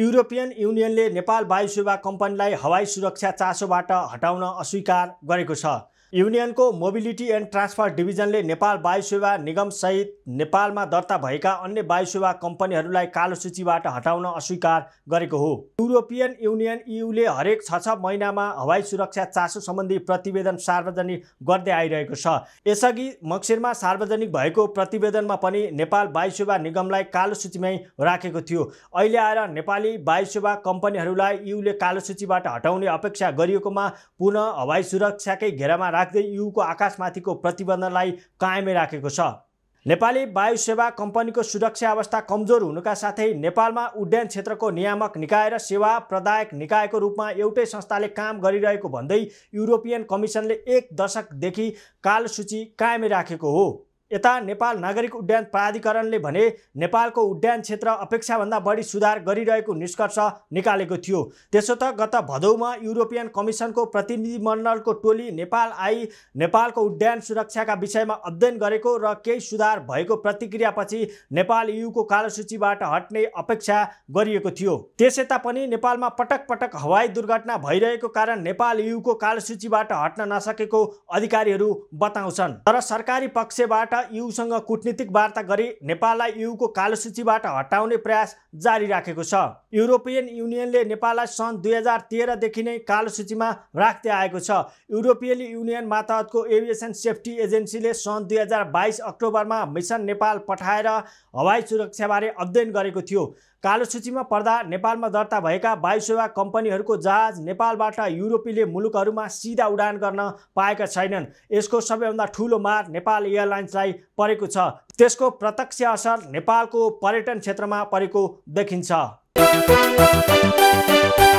European युनियनले Nepal वायुसेवा कम्पनीलाई हवाई सुरक्षा चासोबाट हटाउन अस्वीकार गरेको छ युनियनको मोबिलिटी एन्ड ट्रान्सफर डिभिजनले नेपाल वायुसेवा निगमसहित नेपालमा दर्ता भएका अन्य वायुसेवा कम्पनीहरूलाई कालो सूचीबाट हटाउन अस्वीकार गरेको हो युरोपियन युनियन युले हरेक छ छ महिनामा हवाई सुरक्षा चासो सम्बन्धी प्रतिवेदन सार्वजनिक गर्दै आइरहेको छ यसअघि मक्सिरमा सार्वजनिक भएको प्रतिवेदनमा पनि नेपाल वायुसेवा निगमलाई कालो सूचीमै राखेको थियो अहिले आएर नेपाली वायुसेवा कम्पनीहरूलाई युले कालो सूचीबाट हटाउने अपेक्षा गरिएकोमा पुनः हवाई सुरक्षाकै घेरामा राख्दै युको आकाशमाथिको प्रतिबन्धलाई कायमै राखेको छ नेपाली वायुसेवा कम्पनीको सुरक्षा अवस्था कमजोर हुनुका साथै नेपालमा उड्डयन क्षेत्रको नियामक निकाय र सेवा प्रदायक निकायको रूपमा एउटै संस्थाले काम गरिरहेको भन्दै युरोपियन कमिसनले एक दशकदेखि कालसूची कायमै राखेको हो यता नेपाल नागरिक उड्डयन प्राधिकरणले भने नेपालको उड्डयन क्षेत्र अपेक्षाभन्दा बढी सुधार गरिरहेको निष्कर्ष निकालेको थियो त्यसो त गत भदौमा युरोपियन कमिसनको प्रतिनिधिमण्डलको टोली नेपाल आई नेपालको उड्डयन सुरक्षाका विषयमा अध्ययन गरेको र केही सुधार भएको प्रतिक्रियापछि नेपाल युको सूचीबाट हट्ने अपेक्षा गरिएको थियो त्यस यता पनि नेपालमा पटक पटक हवाई दुर्घटना भइरहेको कारण नेपाल युको सूचीबाट हट्न नसकेको अधिकारीहरू बताउँछन् तर सरकारी पक्षबाट युसँग कुटनीतिक वार्ता गरी नेपाललाई युको कालो सूचीबाट हटाउने प्रयास जारी राखेको छ युरोपियन युनियनले नेपाललाई सन् दुई हजार तेह्रदेखि नै कालो सूचीमा राख्दै आएको छ युरोपियन युनियन मातहतको एभिएसन सेफ्टी एजेन्सीले सन् दुई हजार बाइस अक्टोबरमा मिसन नेपाल पठाएर हवाई सुरक्षाबारे अध्ययन गरेको थियो कालो सूचीमा पर्दा नेपालमा दर्ता भएका वायुसेवा कम्पनीहरूको जहाज नेपालबाट युरोपीले मुलुकहरूमा सिधा उडान गर्न पाएका छैनन् यसको सबैभन्दा ठुलो मार नेपाल एयरलाइन्सलाई परेको छ त्यसको प्रत्यक्ष असर नेपालको पर्यटन क्षेत्रमा परेको देखिन्छ